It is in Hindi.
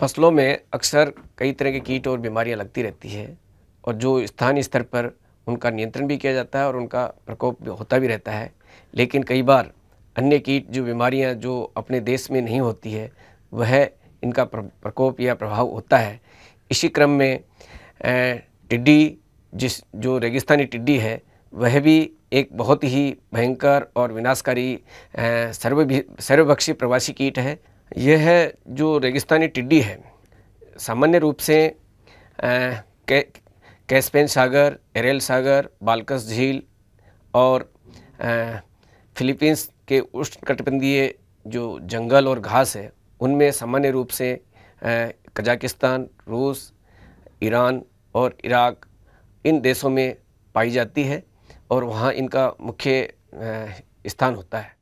फसलों में अक्सर कई तरह के कीट और बीमारियां लगती रहती है और जो स्थानीय स्तर पर उनका नियंत्रण भी किया जाता है और उनका प्रकोप होता भी रहता है लेकिन कई बार अन्य कीट जो बीमारियां जो अपने देश में नहीं होती है वह इनका प्रकोप या प्रभाव होता है इसी क्रम में टिड्डी जिस जो रेगिस्तानी टिड्डी है वह भी एक बहुत ही भयंकर और विनाशकारी सर्व सर्वभक्षी प्रवासी कीट है यह है जो रेगिस्तानी टिड्डी है सामान्य रूप से कैसपेन कैस्पेन सागर एरेल सागर बालकस झील और फिलीपींस के उष्णकटिबंधीय जो जंगल और घास है उनमें सामान्य रूप से कजाकिस्तान रूस ईरान और इराक इन देशों में पाई जाती है और वहाँ इनका मुख्य स्थान होता है